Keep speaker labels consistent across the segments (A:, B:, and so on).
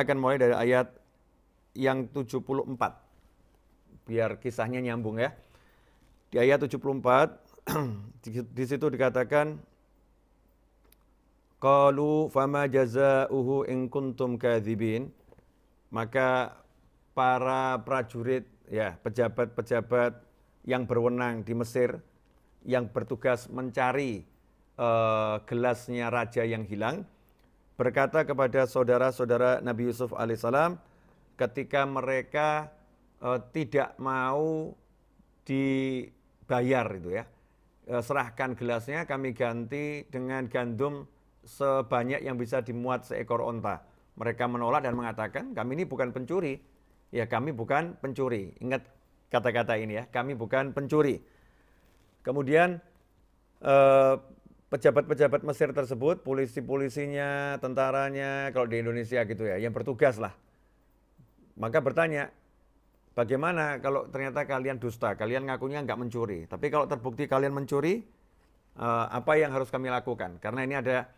A: Kita akan mulai dari ayat yang 74. Biar kisahnya nyambung ya. Di ayat 74 di situ dikatakan Qalu fama jaza'uhu in kuntum kadhibin. Maka para prajurit ya, pejabat-pejabat yang berwenang di Mesir yang bertugas mencari uh, gelasnya raja yang hilang berkata kepada saudara-saudara Nabi Yusuf alaihissalam ketika mereka e, tidak mau dibayar itu ya. E, serahkan gelasnya kami ganti dengan gandum sebanyak yang bisa dimuat seekor onta. Mereka menolak dan mengatakan kami ini bukan pencuri. Ya kami bukan pencuri. Ingat kata-kata ini ya, kami bukan pencuri. Kemudian e, pejabat-pejabat Mesir tersebut, polisi-polisinya, tentaranya, kalau di Indonesia gitu ya, yang bertugas lah. Maka bertanya, bagaimana kalau ternyata kalian dusta, kalian ngakunya nggak mencuri. Tapi kalau terbukti kalian mencuri, eh, apa yang harus kami lakukan? Karena ini ada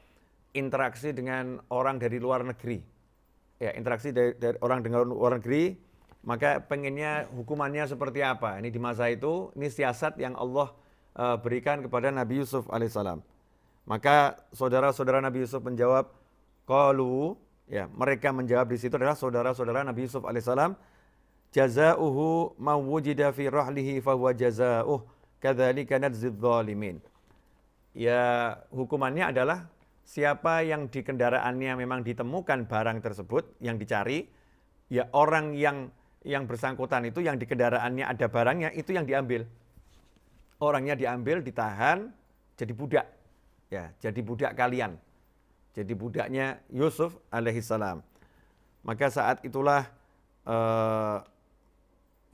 A: interaksi dengan orang dari luar negeri. Ya, interaksi dari, dari orang dengan luar negeri, maka pengennya hukumannya seperti apa? Ini di masa itu, ini siasat yang Allah eh, berikan kepada Nabi Yusuf alaihissalam. Maka saudara-saudara Nabi Yusuf menjawab, Qalu, ya mereka menjawab di situ adalah saudara-saudara Nabi Yusuf alaihissalam, Jazauhu mawujida fi rahlihi fahuwa jazauh, kadzalika nadzid zalimin. Ya hukumannya adalah siapa yang di kendaraannya memang ditemukan barang tersebut yang dicari, ya orang yang yang bersangkutan itu yang di kendaraannya ada barangnya itu yang diambil. Orangnya diambil, ditahan, jadi budak ya jadi budak kalian jadi budaknya Yusuf alaihissalam maka saat itulah eh,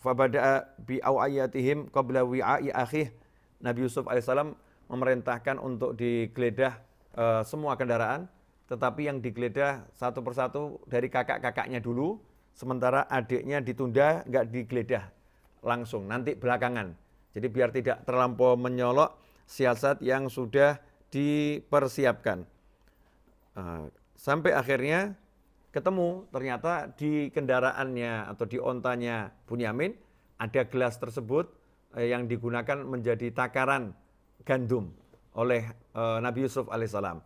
A: fabada bi awayatihim qabla wi'ai akhih Nabi Yusuf alaihissalam memerintahkan untuk digeledah eh, semua kendaraan tetapi yang digeledah satu persatu dari kakak-kakaknya dulu sementara adiknya ditunda nggak digeledah langsung nanti belakangan jadi biar tidak terlampau menyolok siasat yang sudah dipersiapkan. Eh, sampai akhirnya ketemu ternyata di kendaraannya atau di ontanya Bunyamin ada gelas tersebut eh, yang digunakan menjadi takaran gandum oleh eh, Nabi Yusuf alaihissalam.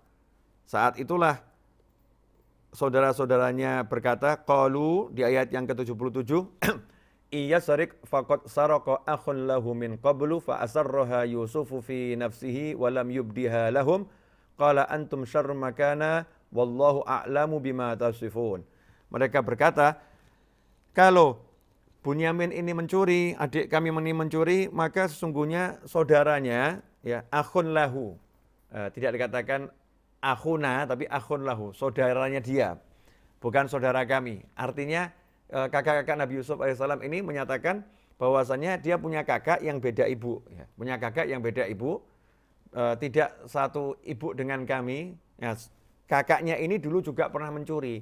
A: Saat itulah saudara-saudaranya berkata, Qalu di ayat yang ke-77, Iya, akhun lahu min qablu fa Yusufu fi nafsihi yubdiha lahum qala antum makana wallahu a'lamu bima Mereka berkata, kalau Bunyamin ini mencuri, adik kami ini mencuri, maka sesungguhnya saudaranya ya akhun lahu. Eh, tidak dikatakan akhuna tapi akhun lahu, saudaranya dia. Bukan saudara kami. Artinya Eh, kakak-kakak Nabi Yusuf alaihissalam ini menyatakan bahwasannya dia punya kakak yang beda ibu, ya. punya kakak yang beda ibu, e, tidak satu ibu dengan kami. Ya, kakaknya ini dulu juga pernah mencuri,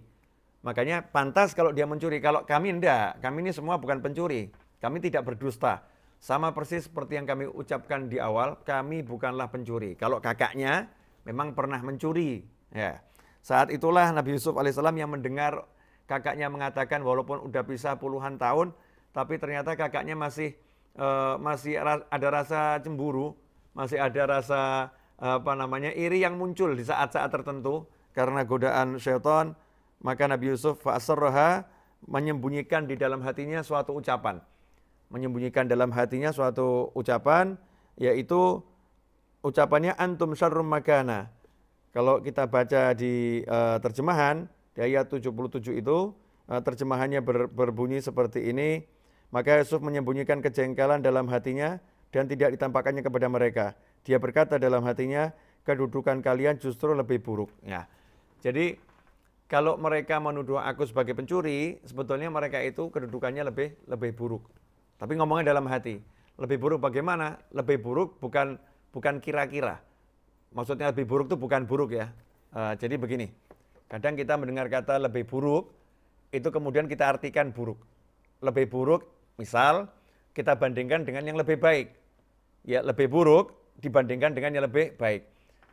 A: makanya pantas kalau dia mencuri. Kalau kami enggak, kami ini semua bukan pencuri, kami tidak berdusta. Sama persis seperti yang kami ucapkan di awal, kami bukanlah pencuri. Kalau kakaknya memang pernah mencuri, ya. Saat itulah Nabi Yusuf alaihissalam yang mendengar kakaknya mengatakan walaupun udah pisah puluhan tahun, tapi ternyata kakaknya masih uh, masih ada rasa cemburu, masih ada rasa uh, apa namanya iri yang muncul di saat-saat tertentu karena godaan syaitan. Maka Nabi Yusuf fa'asarroha menyembunyikan di dalam hatinya suatu ucapan. Menyembunyikan dalam hatinya suatu ucapan, yaitu ucapannya antum syarrum makana. Kalau kita baca di uh, terjemahan, ayat 77 itu eh, terjemahannya ber, berbunyi seperti ini. Maka Yusuf menyembunyikan kejengkelan dalam hatinya dan tidak ditampakkannya kepada mereka. Dia berkata dalam hatinya, kedudukan kalian justru lebih buruk. Ya. Jadi kalau mereka menuduh aku sebagai pencuri, sebetulnya mereka itu kedudukannya lebih lebih buruk. Tapi ngomongnya dalam hati. Lebih buruk bagaimana? Lebih buruk bukan bukan kira-kira. Maksudnya lebih buruk itu bukan buruk ya. Uh, jadi begini, Kadang kita mendengar kata lebih buruk, itu kemudian kita artikan buruk. Lebih buruk, misal kita bandingkan dengan yang lebih baik. Ya, lebih buruk dibandingkan dengan yang lebih baik.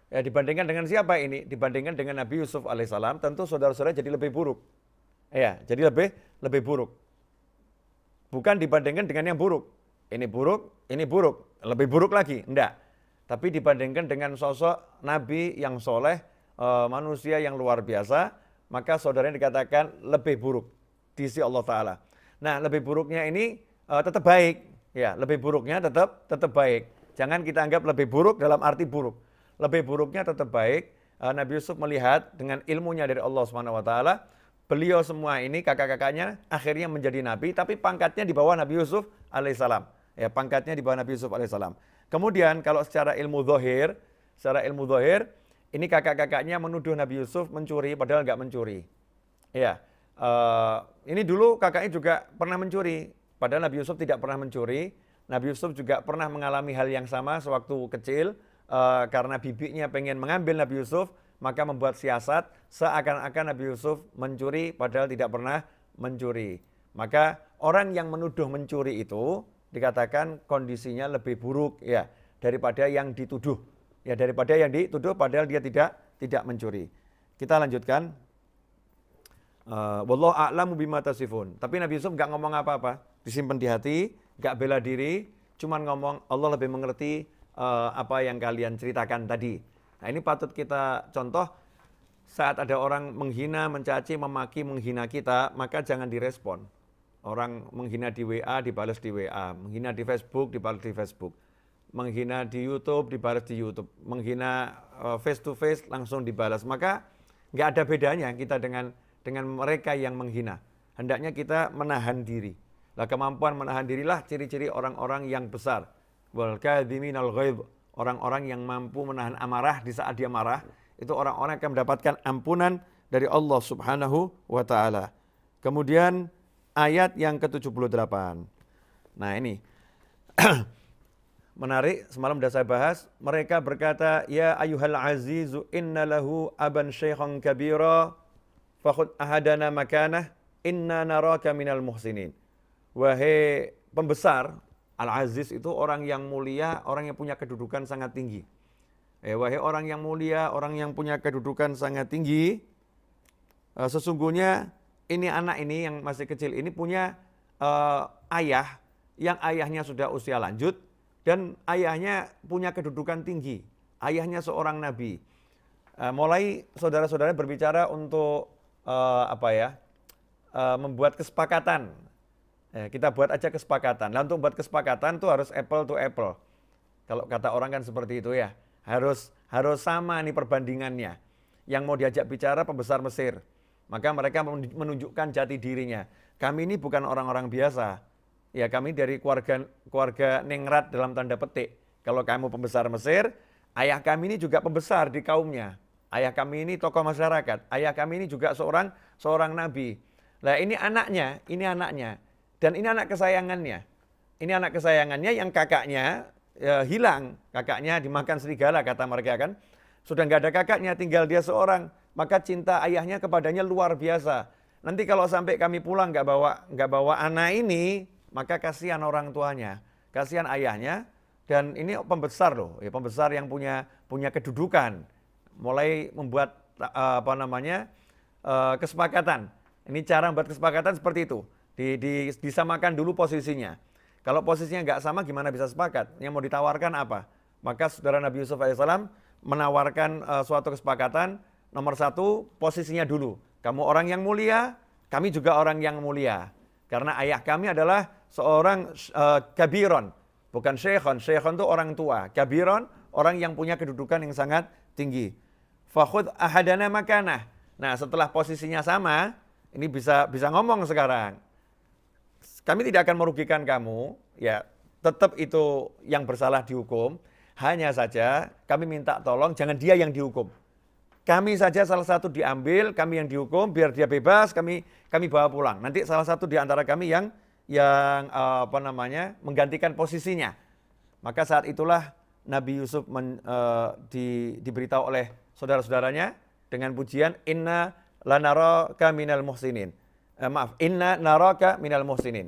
A: Ya, dibandingkan dengan siapa ini? Dibandingkan dengan Nabi Yusuf alaihissalam, tentu saudara-saudara jadi lebih buruk. Ya, jadi lebih lebih buruk. Bukan dibandingkan dengan yang buruk. Ini buruk, ini buruk, lebih buruk lagi. Enggak. Tapi dibandingkan dengan sosok Nabi yang soleh, uh, manusia yang luar biasa, maka saudaranya dikatakan lebih buruk di sisi Allah Taala. Nah, lebih buruknya ini uh, tetap baik, ya, lebih buruknya tetap tetap baik. Jangan kita anggap lebih buruk dalam arti buruk. Lebih buruknya tetap baik. Uh, Nabi Yusuf melihat dengan ilmunya dari Allah Subhanahu wa taala, beliau semua ini kakak-kakaknya akhirnya menjadi nabi tapi pangkatnya di bawah Nabi Yusuf alaihissalam. Ya, pangkatnya di bawah Nabi Yusuf alaihissalam. Kemudian kalau secara ilmu zahir, secara ilmu zahir ini kakak-kakaknya menuduh Nabi Yusuf mencuri, padahal nggak mencuri. Ya, ini dulu kakaknya juga pernah mencuri, padahal Nabi Yusuf tidak pernah mencuri. Nabi Yusuf juga pernah mengalami hal yang sama sewaktu kecil, eh, karena bibinya pengen mengambil Nabi Yusuf, maka membuat siasat seakan-akan Nabi Yusuf mencuri, padahal tidak pernah mencuri. Maka orang yang menuduh mencuri itu dikatakan kondisinya lebih buruk ya daripada yang dituduh ya daripada yang dituduh padahal dia tidak tidak mencuri. Kita lanjutkan. Uh, Wallahu a'lamu bima tasifun. Tapi Nabi Yusuf nggak ngomong apa-apa, disimpan di hati, nggak bela diri, cuman ngomong Allah lebih mengerti uh, apa yang kalian ceritakan tadi. Nah ini patut kita contoh saat ada orang menghina, mencaci, memaki, menghina kita, maka jangan direspon. Orang menghina di WA, dibalas di WA. Menghina di Facebook, dibalas di Facebook menghina di YouTube dibalas di YouTube, menghina face to face langsung dibalas. Maka nggak ada bedanya kita dengan dengan mereka yang menghina. Hendaknya kita menahan diri. Lah kemampuan menahan dirilah ciri-ciri orang-orang yang besar. Wal kadhiminal ghaib, orang-orang yang mampu menahan amarah di saat dia marah, itu orang-orang akan mendapatkan ampunan dari Allah Subhanahu wa taala. Kemudian ayat yang ke-78. Nah, ini menarik semalam sudah saya bahas mereka berkata ya ayuhal azizu innalahu aban syekhan kabira fakhud ahadana makanah inna naraka minal muhsinin wahai pembesar al aziz itu orang yang mulia orang yang punya kedudukan sangat tinggi eh, wahai orang yang mulia orang yang punya kedudukan sangat tinggi eh, sesungguhnya ini anak ini yang masih kecil ini punya uh, ayah yang ayahnya sudah usia lanjut dan ayahnya punya kedudukan tinggi. Ayahnya seorang nabi. Uh, mulai saudara-saudara berbicara untuk uh, apa ya? Uh, membuat kesepakatan. kita buat aja kesepakatan. Lalu untuk buat kesepakatan tuh harus apple to apple. Kalau kata orang kan seperti itu ya. Harus harus sama nih perbandingannya. Yang mau diajak bicara pembesar Mesir. Maka mereka menunjukkan jati dirinya. Kami ini bukan orang-orang biasa ya kami dari keluarga keluarga Ningrat dalam tanda petik. Kalau kamu pembesar Mesir, ayah kami ini juga pembesar di kaumnya. Ayah kami ini tokoh masyarakat. Ayah kami ini juga seorang seorang nabi. Nah ini anaknya, ini anaknya, dan ini anak kesayangannya. Ini anak kesayangannya yang kakaknya ya, hilang, kakaknya dimakan serigala kata mereka kan. Sudah nggak ada kakaknya, tinggal dia seorang. Maka cinta ayahnya kepadanya luar biasa. Nanti kalau sampai kami pulang nggak bawa nggak bawa anak ini, maka kasihan orang tuanya, kasihan ayahnya dan ini pembesar loh, ya pembesar yang punya punya kedudukan mulai membuat eh, apa namanya eh, kesepakatan. Ini cara membuat kesepakatan seperti itu. Di, di, disamakan dulu posisinya. Kalau posisinya nggak sama gimana bisa sepakat? Yang mau ditawarkan apa? Maka saudara Nabi Yusuf alaihissalam menawarkan uh, suatu kesepakatan nomor satu posisinya dulu. Kamu orang yang mulia, kami juga orang yang mulia. Karena ayah kami adalah seorang uh, kabiron, bukan syekhon. Syekhon itu orang tua. Kabiron orang yang punya kedudukan yang sangat tinggi. Fakhud ahadana makanah. Nah, setelah posisinya sama, ini bisa bisa ngomong sekarang. Kami tidak akan merugikan kamu, ya. Tetap itu yang bersalah dihukum. Hanya saja kami minta tolong jangan dia yang dihukum. Kami saja salah satu diambil, kami yang dihukum, biar dia bebas, kami kami bawa pulang. Nanti salah satu di antara kami yang yang eh, apa namanya menggantikan posisinya. Maka saat itulah Nabi Yusuf men, uh, di, diberitahu oleh saudara-saudaranya dengan pujian inna lanaraka minal muhsinin. Eh, maaf, inna naraka minal muhsinin.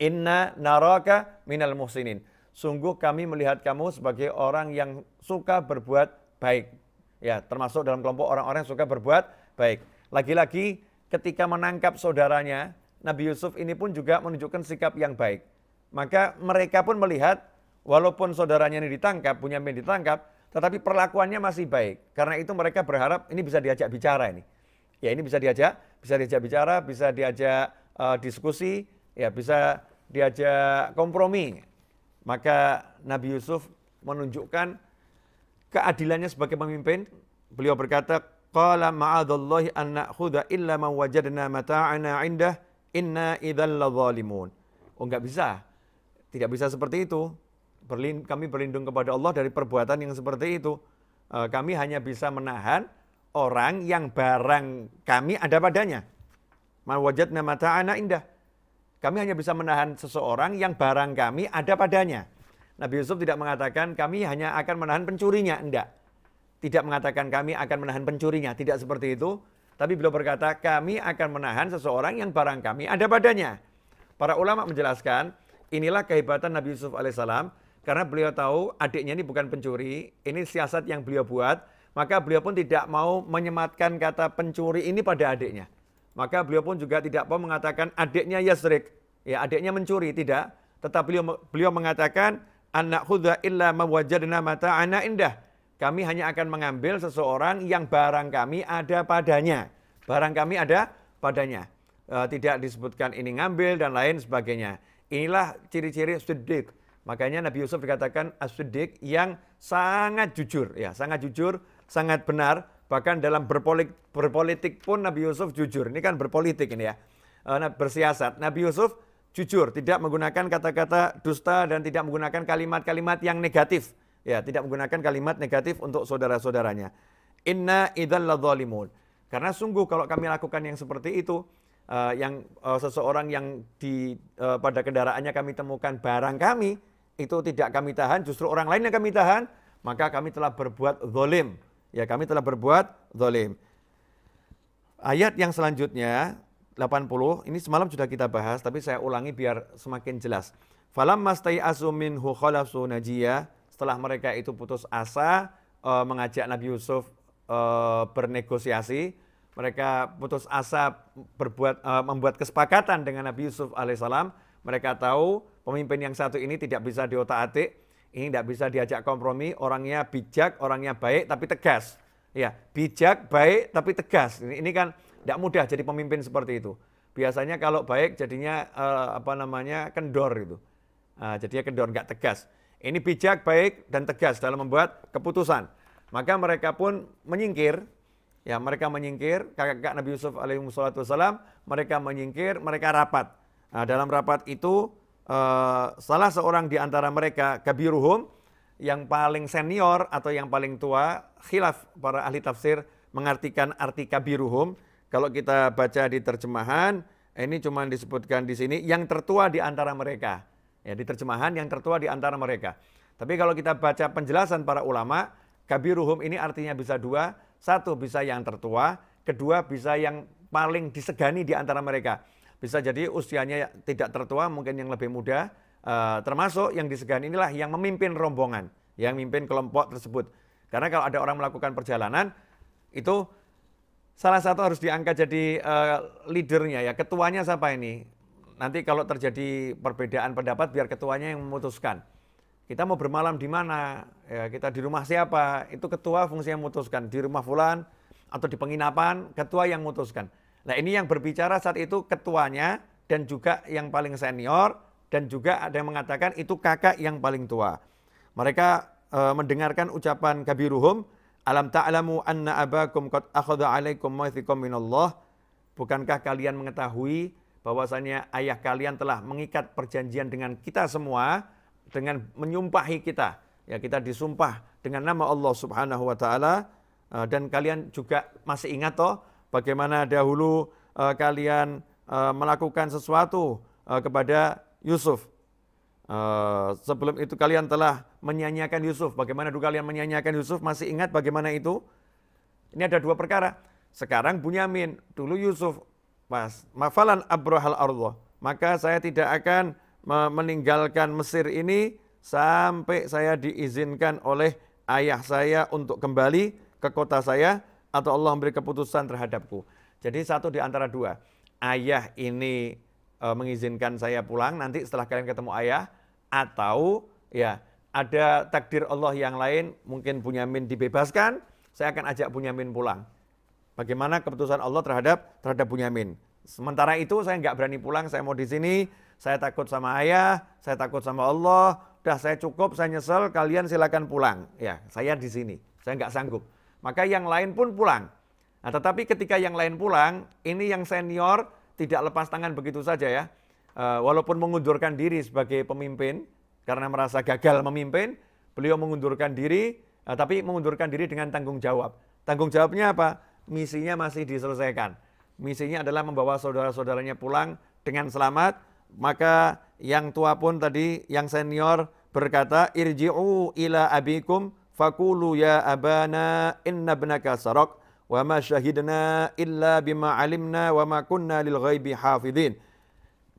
A: Inna naraka minal muhsinin. Sungguh kami melihat kamu sebagai orang yang suka berbuat baik. Ya, termasuk dalam kelompok orang-orang yang suka berbuat baik. Lagi-lagi ketika menangkap saudaranya, Nabi Yusuf ini pun juga menunjukkan sikap yang baik. Maka mereka pun melihat walaupun saudaranya ini ditangkap, punya yang ditangkap, tetapi perlakuannya masih baik. Karena itu mereka berharap ini bisa diajak bicara ini. Ya ini bisa diajak, bisa diajak bicara, bisa diajak uh, diskusi, ya bisa diajak kompromi. Maka Nabi Yusuf menunjukkan keadilannya sebagai pemimpin. Beliau berkata, "Qala ma'adallahi an na'khudha illa ma wajadna mata'ana 'indah." Inna idzal zalimun. Oh nggak bisa. Tidak bisa seperti itu. Berlin, kami berlindung kepada Allah dari perbuatan yang seperti itu. E, kami hanya bisa menahan orang yang barang kami ada padanya. Ma wajadna mata'ana indah. Kami hanya bisa menahan seseorang yang barang kami ada padanya. Nabi Yusuf tidak mengatakan kami hanya akan menahan pencurinya, enggak. Tidak mengatakan kami akan menahan pencurinya, tidak seperti itu tapi beliau berkata, kami akan menahan seseorang yang barang kami ada padanya. Para ulama menjelaskan, inilah kehebatan Nabi Yusuf alaihissalam karena beliau tahu adiknya ini bukan pencuri, ini siasat yang beliau buat, maka beliau pun tidak mau menyematkan kata pencuri ini pada adiknya. Maka beliau pun juga tidak mau mengatakan adiknya Yasrik, ya adiknya mencuri, tidak. Tetapi beliau, beliau mengatakan, anak khudha illa mawajadna mata anak indah. Kami hanya akan mengambil seseorang yang barang kami ada padanya. Barang kami ada padanya. E, tidak disebutkan ini ngambil dan lain sebagainya. Inilah ciri-ciri sudik. Makanya Nabi Yusuf dikatakan sudik yang sangat jujur ya, sangat jujur, sangat benar, bahkan dalam berpolitik, berpolitik pun Nabi Yusuf jujur. Ini kan berpolitik ini ya. E, bersiasat. Nabi Yusuf jujur, tidak menggunakan kata-kata dusta dan tidak menggunakan kalimat-kalimat yang negatif. Ya, tidak menggunakan kalimat negatif untuk saudara-saudaranya. Inna idzal Karena sungguh kalau kami lakukan yang seperti itu, eh, yang eh, seseorang yang di eh, pada kendaraannya kami temukan barang kami itu tidak kami tahan, justru orang lain yang kami tahan, maka kami telah berbuat zalim. Ya, kami telah berbuat zalim. Ayat yang selanjutnya 80 ini semalam sudah kita bahas tapi saya ulangi biar semakin jelas. Falam azumin minhu khalasu najiyah setelah mereka itu putus asa uh, mengajak Nabi Yusuf uh, bernegosiasi, mereka putus asa berbuat uh, membuat kesepakatan dengan Nabi Yusuf alaihissalam. Mereka tahu pemimpin yang satu ini tidak bisa diotak-atik, ini tidak bisa diajak kompromi, orangnya bijak, orangnya baik tapi tegas. Ya, bijak, baik tapi tegas. Ini, ini kan tidak mudah jadi pemimpin seperti itu. Biasanya kalau baik jadinya uh, apa namanya kendor gitu. uh, jadinya kendor nggak tegas. Ini bijak, baik, dan tegas dalam membuat keputusan. Maka mereka pun menyingkir, ya mereka menyingkir, kakak-kakak Nabi Yusuf alaihissalam, mereka menyingkir, mereka rapat. Nah, dalam rapat itu, eh, salah seorang di antara mereka, Kabiruhum, yang paling senior atau yang paling tua, khilaf para ahli tafsir mengartikan arti Kabiruhum. Kalau kita baca di terjemahan, ini cuma disebutkan di sini, yang tertua di antara mereka. Ya, di terjemahan yang tertua di antara mereka. Tapi kalau kita baca penjelasan para ulama, kabiruhum ini artinya bisa dua. Satu bisa yang tertua, kedua bisa yang paling disegani di antara mereka. Bisa jadi usianya tidak tertua, mungkin yang lebih muda. Eh, termasuk yang disegani inilah yang memimpin rombongan, yang memimpin kelompok tersebut. Karena kalau ada orang melakukan perjalanan, itu salah satu harus diangkat jadi uh, leadernya ya ketuanya siapa ini nanti kalau terjadi perbedaan pendapat biar ketuanya yang memutuskan. Kita mau bermalam di mana, ya, kita di rumah siapa, itu ketua fungsinya memutuskan. Di rumah fulan atau di penginapan, ketua yang memutuskan. Nah ini yang berbicara saat itu ketuanya dan juga yang paling senior dan juga ada yang mengatakan itu kakak yang paling tua. Mereka e, mendengarkan ucapan kabiruhum, Alam ta'lamu anna abakum qad akhadha alaikum maithikum minallah. Bukankah kalian mengetahui bahwasanya ayah kalian telah mengikat perjanjian dengan kita semua dengan menyumpahi kita. Ya kita disumpah dengan nama Allah Subhanahu wa taala eh, dan kalian juga masih ingat toh bagaimana dahulu eh, kalian eh, melakukan sesuatu kepada Yusuf. sebelum itu kalian telah menyanyiakan Yusuf. Bagaimana dulu kalian menyanyiakan Yusuf? Masih ingat bagaimana itu? Ini ada dua perkara. Sekarang Bunyamin, dulu Yusuf Mas, mafalan abrohal ardo. Maka saya tidak akan meninggalkan Mesir ini sampai saya diizinkan oleh ayah saya untuk kembali ke kota saya atau Allah memberi keputusan terhadapku. Jadi satu di antara dua. Ayah ini e, mengizinkan saya pulang nanti setelah kalian ketemu ayah atau ya ada takdir Allah yang lain mungkin Bunyamin dibebaskan, saya akan ajak Bunyamin pulang bagaimana keputusan Allah terhadap terhadap Bunyamin. Sementara itu saya nggak berani pulang, saya mau di sini, saya takut sama ayah, saya takut sama Allah, udah saya cukup, saya nyesel, kalian silakan pulang. Ya, saya di sini, saya nggak sanggup. Maka yang lain pun pulang. Nah, tetapi ketika yang lain pulang, ini yang senior tidak lepas tangan begitu saja ya. Eh, walaupun mengundurkan diri sebagai pemimpin, karena merasa gagal memimpin, beliau mengundurkan diri, eh, tapi mengundurkan diri dengan tanggung jawab. Tanggung jawabnya apa? misinya masih diselesaikan. Misinya adalah membawa saudara-saudaranya pulang dengan selamat. Maka yang tua pun tadi, yang senior berkata, Irji'u ila abikum fakulu ya abana inna benaka sarok wa ma syahidna illa bima alimna wa ma kunna lil ghaibi hafidhin.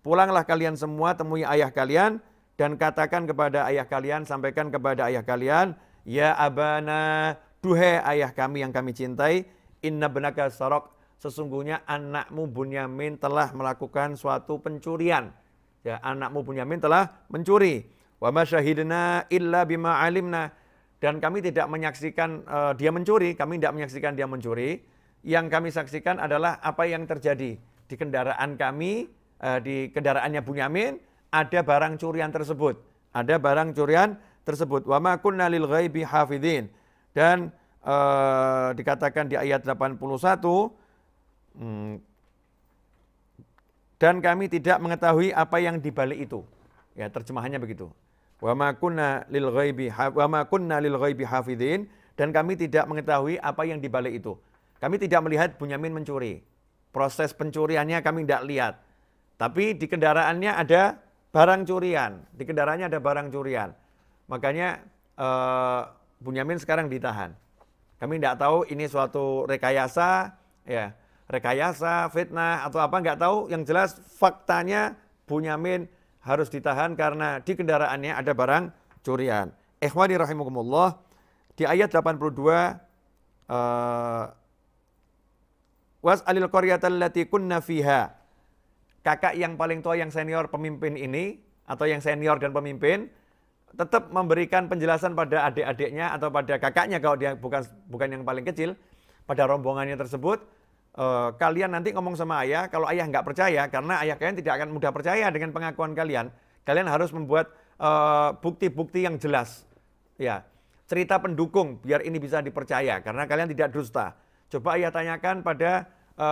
A: Pulanglah kalian semua temui ayah kalian dan katakan kepada ayah kalian, sampaikan kepada ayah kalian, ya abana duhe ayah kami yang kami cintai, Inna benaka sarok. Sesungguhnya anakmu Bunyamin telah melakukan suatu pencurian. Ya, anakmu Bunyamin telah mencuri. Wa ma illa bima alimna. Dan kami tidak menyaksikan uh, dia mencuri, kami tidak menyaksikan dia mencuri. Yang kami saksikan adalah apa yang terjadi di kendaraan kami, uh, di kendaraannya Bunyamin, ada barang curian tersebut. Ada barang curian tersebut. Wa makunna lil ghaibi hafidhin. Dan uh, dikatakan di ayat 81 hmm, dan kami tidak mengetahui apa yang dibalik itu. Ya, terjemahannya begitu. Wa kunna lil ghaibi wa kunna lil dan kami tidak mengetahui apa yang dibalik itu. Kami tidak melihat Bunyamin mencuri. Proses pencuriannya kami tidak lihat. Tapi di kendaraannya ada barang curian. Di kendaraannya ada barang curian. Makanya uh, Bunyamin sekarang ditahan. Kami tidak tahu ini suatu rekayasa, ya rekayasa, fitnah atau apa nggak tahu. Yang jelas faktanya Bunyamin harus ditahan karena di kendaraannya ada barang curian. Ikhwani rahimakumullah di ayat 82 uh, eh, was alil qaryatallati kunna fiha kakak yang paling tua yang senior pemimpin ini atau yang senior dan pemimpin tetap memberikan penjelasan pada adik-adiknya atau pada kakaknya kalau dia bukan bukan yang paling kecil pada rombongannya tersebut e, kalian nanti ngomong sama ayah kalau ayah nggak percaya karena ayah kalian tidak akan mudah percaya dengan pengakuan kalian kalian harus membuat eh, bukti-bukti e, yang jelas ya cerita pendukung biar ini bisa dipercaya karena kalian tidak dusta coba ayah tanyakan pada e,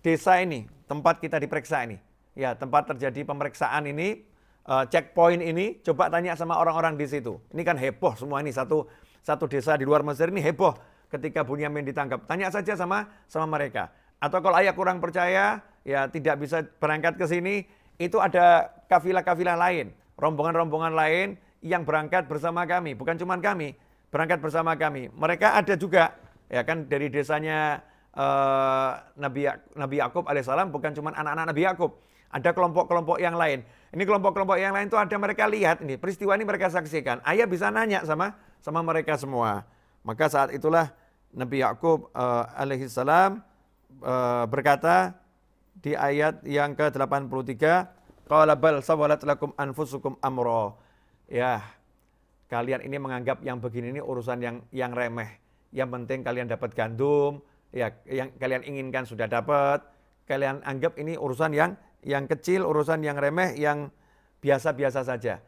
A: desa ini tempat kita diperiksa ini ya tempat terjadi pemeriksaan ini uh, checkpoint ini, coba tanya sama orang-orang di situ. Ini kan heboh semua ini satu satu desa di luar Mesir ini heboh ketika Bunyamin ditangkap. Tanya saja sama sama mereka. Atau kalau ayah kurang percaya, ya tidak bisa berangkat ke sini, itu ada kafilah-kafilah lain, rombongan-rombongan lain yang berangkat bersama kami, bukan cuma kami, berangkat bersama kami. Mereka ada juga ya kan dari desanya uh, Nabi ya-, Nabi Yakub alaihissalam bukan cuma anak-anak Nabi Yakub, ada kelompok-kelompok yang lain. Ini kelompok-kelompok yang lain itu ada mereka lihat ini peristiwa ini mereka saksikan. Ayah bisa nanya sama sama mereka semua. Maka saat itulah Nabi Yakub uh, eh, alaihissalam uh, eh, berkata di ayat yang ke-83, qala bal sawalat lakum anfusukum amroh. Ya, kalian ini menganggap yang begini ini urusan yang yang remeh. Yang penting kalian dapat gandum, ya yang kalian inginkan sudah dapat. Kalian anggap ini urusan yang yang kecil, urusan yang remeh, yang biasa-biasa saja.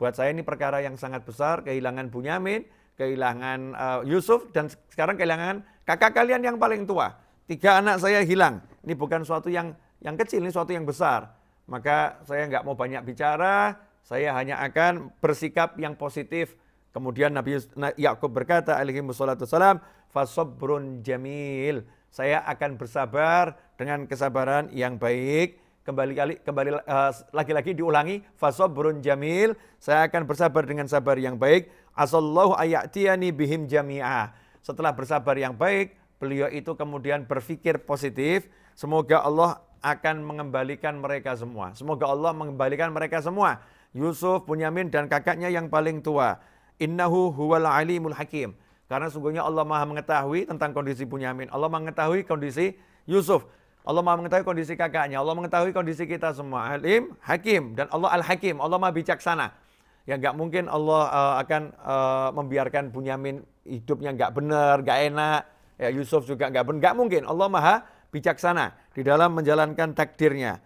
A: Buat saya ini perkara yang sangat besar, kehilangan Bunyamin, kehilangan uh, Yusuf, dan sekarang kehilangan kakak kalian yang paling tua. Tiga anak saya hilang. Ini bukan suatu yang yang kecil, ini suatu yang besar. Maka saya nggak mau banyak bicara, saya hanya akan bersikap yang positif. Kemudian Nabi Yakub berkata alaihi wassalatu salam, fasobrun jamil." Saya akan bersabar dengan kesabaran yang baik kembali kali kembali eh, lagi-lagi uh, diulangi fasabrun jamil saya akan bersabar dengan sabar yang baik asallahu ayatiyani bihim jami'a setelah bersabar yang baik beliau itu kemudian berpikir positif semoga Allah akan mengembalikan mereka semua semoga Allah mengembalikan mereka semua Yusuf Bunyamin dan kakaknya yang paling tua innahu huwal alimul hakim karena sungguhnya Allah Maha mengetahui tentang kondisi Bunyamin Allah mengetahui kondisi Yusuf Allah maha mengetahui kondisi kakaknya. Allah mengetahui kondisi kita semua. Alim, hakim. Dan Allah al-hakim. Allah maha bijaksana. Ya nggak mungkin Allah uh, akan uh, membiarkan Bunyamin hidupnya nggak benar, nggak enak. Ya, Yusuf juga nggak benar. Nggak mungkin. Allah maha bijaksana di dalam menjalankan takdirnya.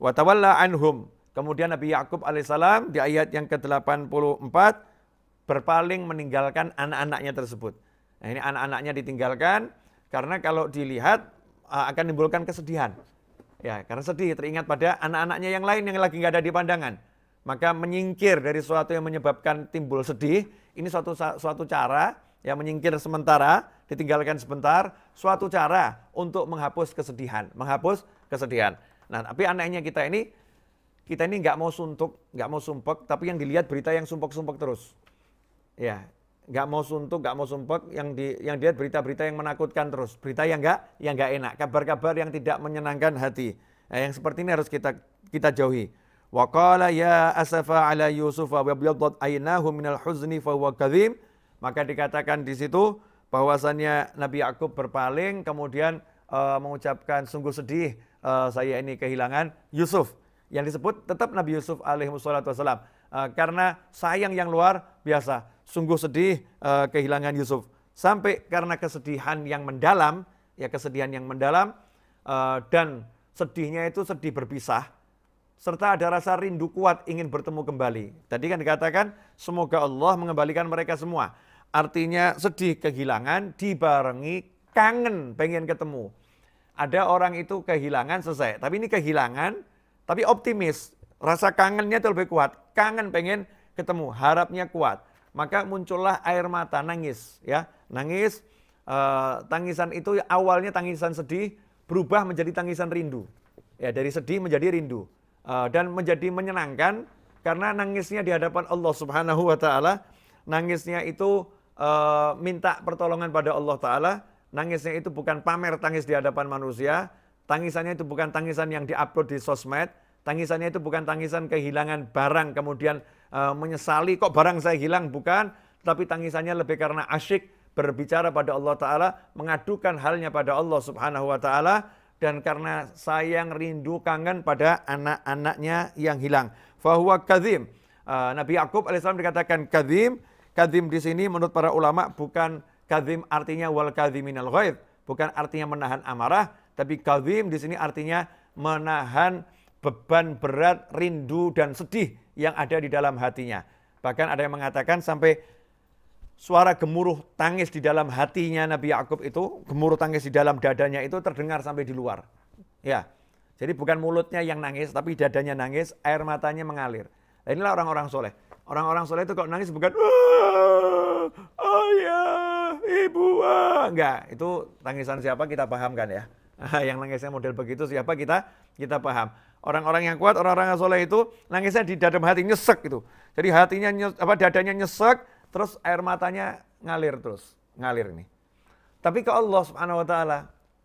A: Watawalla anhum. Kemudian Nabi Yakub alaihissalam di ayat yang ke-84 berpaling meninggalkan anak-anaknya tersebut. Nah ini anak-anaknya ditinggalkan karena kalau dilihat Eh, akan menimbulkan kesedihan. Ya, karena sedih teringat pada anak-anaknya yang lain yang lagi nggak ada di pandangan. Maka menyingkir dari suatu yang menyebabkan timbul sedih, ini suatu suatu cara yang menyingkir sementara, ditinggalkan sebentar, suatu cara untuk menghapus kesedihan, menghapus kesedihan. Nah, tapi anaknya kita ini kita ini nggak mau suntuk, nggak mau sumpek, tapi yang dilihat berita yang sumpek-sumpek terus. Ya, nggak mau suntuk, nggak mau sumpek, yang di yang dia berita-berita yang menakutkan terus, berita yang nggak yang nggak enak, kabar-kabar yang tidak menyenangkan hati. Nah, yang seperti ini harus kita kita jauhi. wakala ya asafa ala Yusuf wa abyaddat aynahu minal huzni fa huwa Maka dikatakan di situ bahwasannya Nabi Yakub berpaling kemudian uh, mengucapkan sungguh sedih uh, saya ini kehilangan Yusuf. Yang disebut tetap Nabi Yusuf alaihi wasallam Uh, eh, karena sayang yang luar biasa sungguh sedih uh, kehilangan Yusuf. Sampai karena kesedihan yang mendalam, ya kesedihan yang mendalam uh, dan sedihnya itu sedih berpisah serta ada rasa rindu kuat ingin bertemu kembali. Tadi kan dikatakan semoga Allah mengembalikan mereka semua. Artinya sedih kehilangan dibarengi kangen pengen ketemu. Ada orang itu kehilangan selesai, tapi ini kehilangan tapi optimis. Rasa kangennya itu lebih kuat, kangen pengen ketemu, harapnya kuat maka muncullah air mata nangis ya nangis eh, tangisan itu awalnya tangisan sedih berubah menjadi tangisan rindu ya dari sedih menjadi rindu eh, dan menjadi menyenangkan karena nangisnya di hadapan Allah Subhanahu wa taala nangisnya itu eh, minta pertolongan pada Allah taala nangisnya itu bukan pamer tangis di hadapan manusia tangisannya itu bukan tangisan yang diupload di sosmed tangisannya itu bukan tangisan kehilangan barang kemudian Eh, menyesali kok barang saya hilang bukan, tapi tangisannya lebih karena asyik berbicara pada Allah taala, mengadukan halnya pada Allah Subhanahu wa taala dan karena sayang rindu kangen pada anak-anaknya yang hilang. Fahuwa kadzim. Eh, Nabi Yakub alaihissalam dikatakan kadzim. Kadzim di sini menurut para ulama bukan kadzim artinya wal kadziminal ghaib, bukan artinya menahan amarah, tapi kadzim di sini artinya menahan beban berat, rindu dan sedih yang ada di dalam hatinya. Bahkan ada yang mengatakan sampai suara gemuruh tangis di dalam hatinya Nabi Yakub itu, gemuruh tangis di dalam dadanya itu terdengar sampai di luar. Ya. Jadi bukan mulutnya yang nangis, tapi dadanya nangis, air matanya mengalir. Nah, inilah orang-orang soleh. Orang-orang soleh itu kalau nangis bukan ah, oh ya ibu ah. enggak itu tangisan siapa kita pahamkan ya yang nangisnya model begitu siapa kita kita paham. Orang-orang yang kuat, orang-orang yang soleh itu nangisnya di dalam hati nyesek gitu. Jadi hatinya nyes, apa dadanya nyesek, terus air matanya ngalir terus, ngalir nih. Tapi ke Allah Subhanahu wa taala,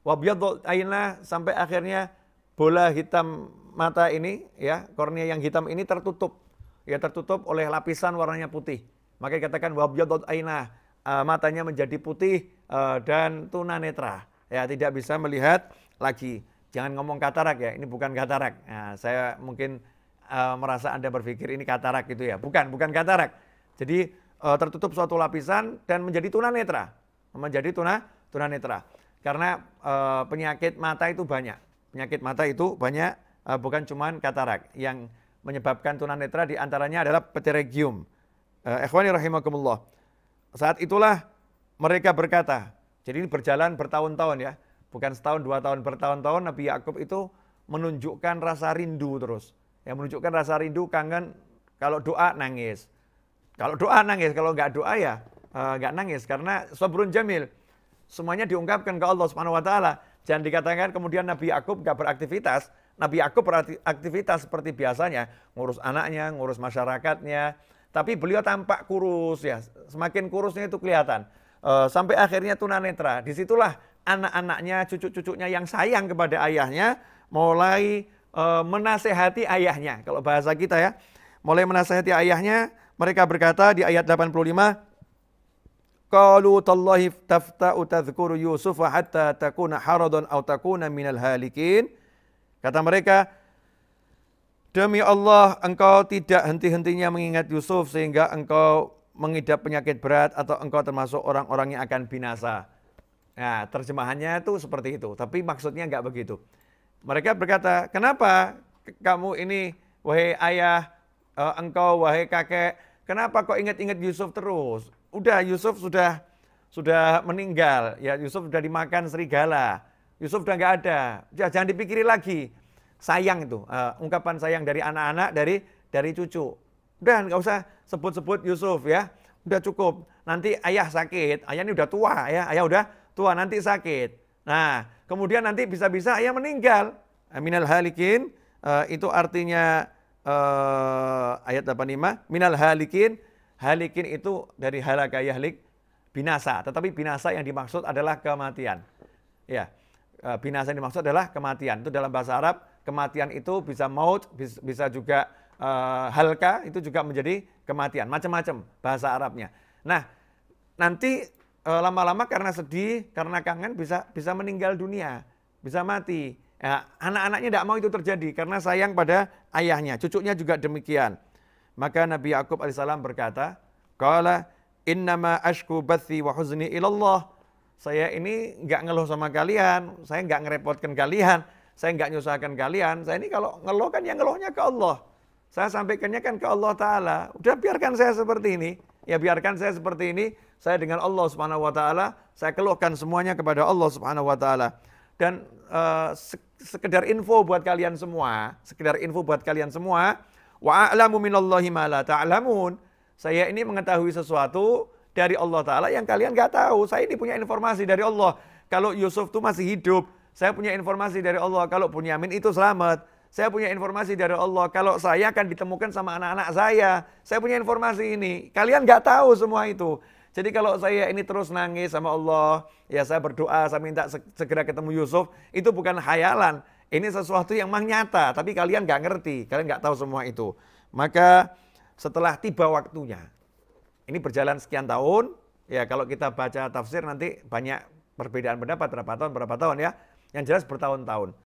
A: wabyadul aina sampai akhirnya bola hitam mata ini ya, kornea yang hitam ini tertutup. Ya tertutup oleh lapisan warnanya putih. Maka dikatakan wabiyadul aina, eh, matanya menjadi putih uh, dan netra ya tidak bisa melihat lagi. Jangan ngomong katarak ya, ini bukan katarak. Nah, saya mungkin uh, merasa Anda berpikir ini katarak gitu ya. Bukan, bukan katarak. Jadi uh, tertutup suatu lapisan dan menjadi tunanetra. Menjadi tuna tunanetra. Karena uh, penyakit mata itu banyak. Penyakit mata itu banyak uh, bukan cuman katarak. Yang menyebabkan tunanetra diantaranya adalah pterygium. Uh, ikhwani rahimakumullah. Saat itulah mereka berkata, jadi ini berjalan bertahun-tahun ya. Bukan setahun, dua tahun, bertahun-tahun Nabi Yakub itu menunjukkan rasa rindu terus. Yang menunjukkan rasa rindu kangen kalau doa nangis. Kalau doa nangis, kalau nggak doa ya eh, nggak nangis karena sobrun jamil. Semuanya diungkapkan ke Allah Subhanahu wa taala. Jangan dikatakan kemudian Nabi Yakub nggak beraktivitas. Nabi Yakub beraktivitas seperti biasanya, ngurus anaknya, ngurus masyarakatnya, tapi beliau tampak kurus ya. Semakin kurusnya itu kelihatan uh, sampai akhirnya tunanetra. Disitulah anak-anaknya, cucu-cucunya yang sayang kepada ayahnya mulai uh, menasehati ayahnya. Kalau bahasa kita ya, mulai menasehati ayahnya. Mereka berkata di ayat 85, Qalu tallahi tafta'u tadhkuru Yusuf hatta takuna haradon atau takuna minal halikin. Kata mereka, Demi Allah engkau tidak henti-hentinya mengingat Yusuf sehingga engkau mengidap penyakit berat atau engkau termasuk orang-orang yang akan binasa. Nah, terjemahannya itu seperti itu, tapi maksudnya enggak begitu. Mereka berkata, kenapa kamu ini, wahai ayah, eh, engkau, wahai kakek, kenapa kok ingat-ingat Yusuf terus? Udah, Yusuf sudah sudah meninggal, ya Yusuf sudah dimakan serigala, Yusuf sudah enggak ada, ya, jangan dipikirin lagi. Sayang itu, uh, ungkapan sayang dari anak-anak, dari dari cucu. Udah, enggak usah sebut-sebut Yusuf ya. Udah cukup. Nanti ayah sakit. Ayah ini udah tua ya. Ayah udah tua nanti sakit. Nah, kemudian nanti bisa-bisa ayah meninggal. Minal halikin uh, itu artinya uh, ayat 85. Minal halikin. Halikin itu dari halaka yahlik binasa. Tetapi binasa yang dimaksud adalah kematian. Ya, eh, binasa yang dimaksud adalah kematian. Itu dalam bahasa Arab kematian itu bisa maut, bisa juga uh, halka, itu juga menjadi kematian, macam-macam bahasa Arabnya. Nah, nanti e, lama-lama karena sedih, karena kangen bisa bisa meninggal dunia, bisa mati. Ya, anak-anaknya tidak mau itu terjadi karena sayang pada ayahnya, cucunya juga demikian. Maka Nabi Yakub alaihissalam berkata, "Qala innama ashku bathi wa huzni ilallah." Saya ini nggak ngeluh sama kalian, saya nggak ngerepotkan kalian, saya nggak nyusahkan kalian. Saya ini kalau ngeluh kan yang ngeluhnya ke Allah. Saya sampaikannya kan ke Allah Ta'ala. Udah biarkan saya seperti ini. Ya biarkan saya seperti ini. Saya dengan Allah Subhanahu Wa Ta'ala. Saya keluhkan semuanya kepada Allah Subhanahu Wa Ta'ala. Dan uh, sekedar info buat kalian semua. Sekedar info buat kalian semua. Wa a'lamu minallahi ma'ala ta'lamun. Saya ini mengetahui sesuatu dari Allah Ta'ala yang kalian gak tahu. Saya ini punya informasi dari Allah. Kalau Yusuf itu masih hidup, saya punya informasi dari Allah. Kalau punya Amin itu selamat. Saya punya informasi dari Allah. Kalau saya akan ditemukan sama anak-anak saya. Saya punya informasi ini. Kalian nggak tahu semua itu. Jadi kalau saya ini terus nangis sama Allah, ya saya berdoa, saya minta segera ketemu Yusuf, itu bukan khayalan. Ini sesuatu yang memang nyata, tapi kalian nggak ngerti, kalian nggak tahu semua itu. Maka setelah tiba waktunya, ini berjalan sekian tahun, ya kalau kita baca tafsir nanti banyak perbedaan pendapat berapa tahun, berapa tahun ya. Yang jelas bertahun-tahun.